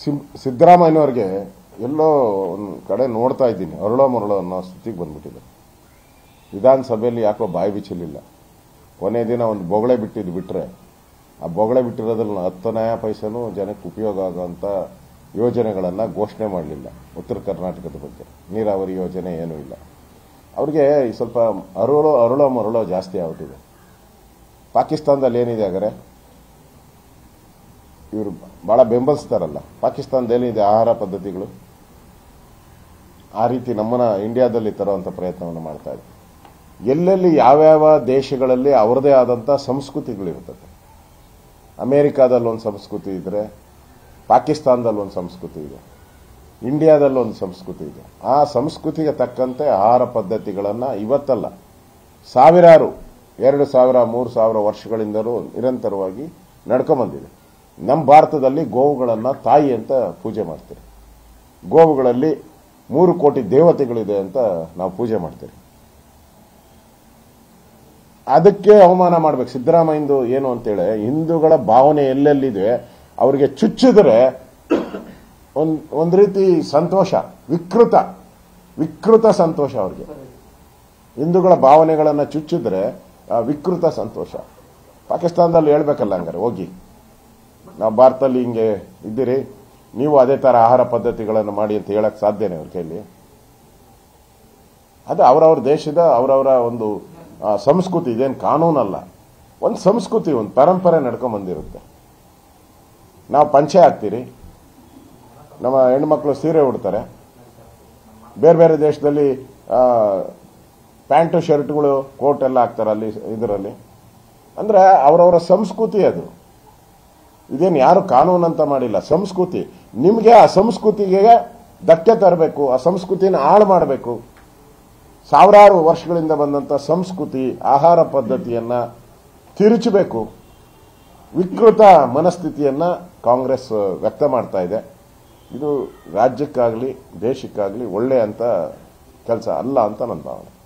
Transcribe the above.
sim ಸಿದ್ದರಾಮಯ್ಯನವ್ರಿಗೆ ಎಲ್ಲೋ ಒಂದು ಕಡೆ ನೋಡ್ತಾ ಇದ್ದೀನಿ ಅರಳೋ ಮರಳೋ ಅನ್ನೋ ಸ್ಥಿತಿಗೆ ಬಂದ್ಬಿಟ್ಟಿದೆ ವಿಧಾನಸಭೆಯಲ್ಲಿ ಯಾಕೋ ಬಾಯಿ ಬಿಚ್ಚಲಿಲ್ಲ ಕೊನೆ ದಿನ ಒಂದು ಬೊಗಳೆ ಬಿಟ್ಟಿದ್ದು ಬಿಟ್ಟರೆ ಆ ಬೊಗಳೆ ಬಿಟ್ಟಿರೋದ್ರಲ್ಲಿ ಹತ್ತನೆಯ ಪೈಸೆನೂ ಜನಕ್ಕೆ ಉಪಯೋಗ ಆಗೋಂಥ ಯೋಜನೆಗಳನ್ನು ಘೋಷಣೆ ಮಾಡಲಿಲ್ಲ ಉತ್ತರ ಕರ್ನಾಟಕದ ಬಗ್ಗೆ ನೀರಾವರಿ ಯೋಜನೆ ಏನೂ ಇಲ್ಲ ಅವ್ರಿಗೆ ಸ್ವಲ್ಪ ಅರುಳೋ ಅರುಳೋ ಮರುಳೋ ಜಾಸ್ತಿ ಆಗ್ಬಿಟ್ಟಿದೆ ಪಾಕಿಸ್ತಾನದಲ್ಲಿ ಏನಿದೆ ಹಾಗಾದ್ರೆ ಇವರು ಭಾಳ ಬೆಂಬಲಿಸ್ತಾರಲ್ಲ ಪಾಕಿಸ್ತಾನದಲ್ಲಿ ಇದೆ ಆಹಾರ ಪದ್ಧತಿಗಳು ಆ ರೀತಿ ನಮ್ಮನ್ನ ಇಂಡಿಯಾದಲ್ಲಿ ತರುವಂಥ ಪ್ರಯತ್ನವನ್ನು ಮಾಡ್ತಾ ಇದೆ ಎಲ್ಲೆಲ್ಲಿ ಯಾವ್ಯಾವ ದೇಶಗಳಲ್ಲಿ ಅವರದೇ ಆದಂಥ ಸಂಸ್ಕೃತಿಗಳಿರ್ತದೆ ಅಮೇರಿಕಾದಲ್ಲಿ ಒಂದು ಸಂಸ್ಕೃತಿ ಇದ್ದರೆ ಪಾಕಿಸ್ತಾನದಲ್ಲಿ ಒಂದು ಸಂಸ್ಕೃತಿ ಇದೆ ಇಂಡಿಯಾದಲ್ಲಿ ಒಂದು ಸಂಸ್ಕೃತಿ ಇದೆ ಆ ಸಂಸ್ಕೃತಿಗೆ ತಕ್ಕಂತೆ ಆಹಾರ ಪದ್ಧತಿಗಳನ್ನು ಇವತ್ತಲ್ಲ ಸಾವಿರಾರು ಎರಡು ಸಾವಿರ ಮೂರು ಸಾವಿರ ವರ್ಷಗಳಿಂದಲೂ ನಿರಂತರವಾಗಿ ನಡ್ಕೊಂಬಂದಿದೆ ನಮ್ಮ ಭಾರತದಲ್ಲಿ ಗೋವುಗಳನ್ನು ತಾಯಿ ಅಂತ ಪೂಜೆ ಮಾಡ್ತೀರಿ ಗೋವುಗಳಲ್ಲಿ ಮೂರು ಕೋಟಿ ದೇವತೆಗಳಿದೆ ಅಂತ ನಾವು ಪೂಜೆ ಮಾಡ್ತೀರಿ ಅದಕ್ಕೆ ಅವಮಾನ ಮಾಡ್ಬೇಕು ಸಿದ್ದರಾಮಯ್ಯಂದು ಏನು ಅಂತೇಳಿ ಹಿಂದೂಗಳ ಭಾವನೆ ಎಲ್ಲೆಲ್ಲಿದೆ ಅವರಿಗೆ ಚುಚ್ಚಿದ್ರೆ ಒಂದು ರೀತಿ ಸಂತೋಷ ವಿಕೃತ ವಿಕೃತ ಸಂತೋಷ ಅವ್ರಿಗೆ ಹಿಂದೂಗಳ ಭಾವನೆಗಳನ್ನು ಚುಚ್ಚಿದ್ರೆ ವಿಕೃತ ಸಂತೋಷ ಪಾಕಿಸ್ತಾನದಲ್ಲಿ ಹೇಳ್ಬೇಕಲ್ಲ ಹಂಗಾರೆ ಹೋಗಿ ನಾವು ಭಾರತದಲ್ಲಿ ಹಿಂಗೆ ಇದ್ದೀರಿ ನೀವು ಅದೇ ಥರ ಆಹಾರ ಪದ್ಧತಿಗಳನ್ನು ಮಾಡಿ ಅಂತ ಹೇಳಕ್ಕೆ ಸಾಧ್ಯನೇ ಅವ್ರ ಕೈಲಿ ಅದು ಅವರವ್ರ ದೇಶದ ಅವರವರ ಒಂದು ಸಂಸ್ಕೃತಿ ಇದೇನು ಕಾನೂನಲ್ಲ ಒಂದು ಸಂಸ್ಕೃತಿ ಒಂದು ಪರಂಪರೆ ನಡ್ಕೊಂಡ್ಬಂದಿರುತ್ತೆ ಬಂದಿರುತ್ತೆ ನಾವು ಪಂಚೆ ಹಾಕ್ತೀರಿ ನಮ್ಮ ಹೆಣ್ಮಕ್ಳು ಸೀರೆ ಉಡ್ತಾರೆ ಬೇರೆ ಬೇರೆ ದೇಶದಲ್ಲಿ ಪ್ಯಾಂಟು ಶರ್ಟ್ಗಳು ಕೋಟ್ ಎಲ್ಲ ಹಾಕ್ತಾರೆ ಅಲ್ಲಿ ಇದರಲ್ಲಿ ಅಂದರೆ ಅವರವರ ಸಂಸ್ಕೃತಿ ಅದು ಇದೇನು ಯಾರು ಕಾನೂನು ಅಂತ ಮಾಡಿಲ್ಲ ಸಂಸ್ಕೃತಿ ನಿಮಗೆ ಆ ಸಂಸ್ಕೃತಿಗೆ ಧಕ್ಕೆ ತರಬೇಕು ಆ ಸಂಸ್ಕೃತಿನ ಹಾಳು ಮಾಡಬೇಕು ಸಾವಿರಾರು ವರ್ಷಗಳಿಂದ ಬಂದಂಥ ಸಂಸ್ಕೃತಿ ಆಹಾರ ಪದ್ಧತಿಯನ್ನು ತಿರುಚಬೇಕು ವಿಕೃತ ಮನಸ್ಥಿತಿಯನ್ನು ಕಾಂಗ್ರೆಸ್ ವ್ಯಕ್ತ ಮಾಡ್ತಾ ಇದೆ ಇದು ರಾಜ್ಯಕ್ಕಾಗಲಿ ದೇಶಕ್ಕಾಗಲಿ ಒಳ್ಳೆ ಅಂತ ಕೆಲಸ ಅಲ್ಲ ಅಂತ ನನ್ನ ಭಾವನೆ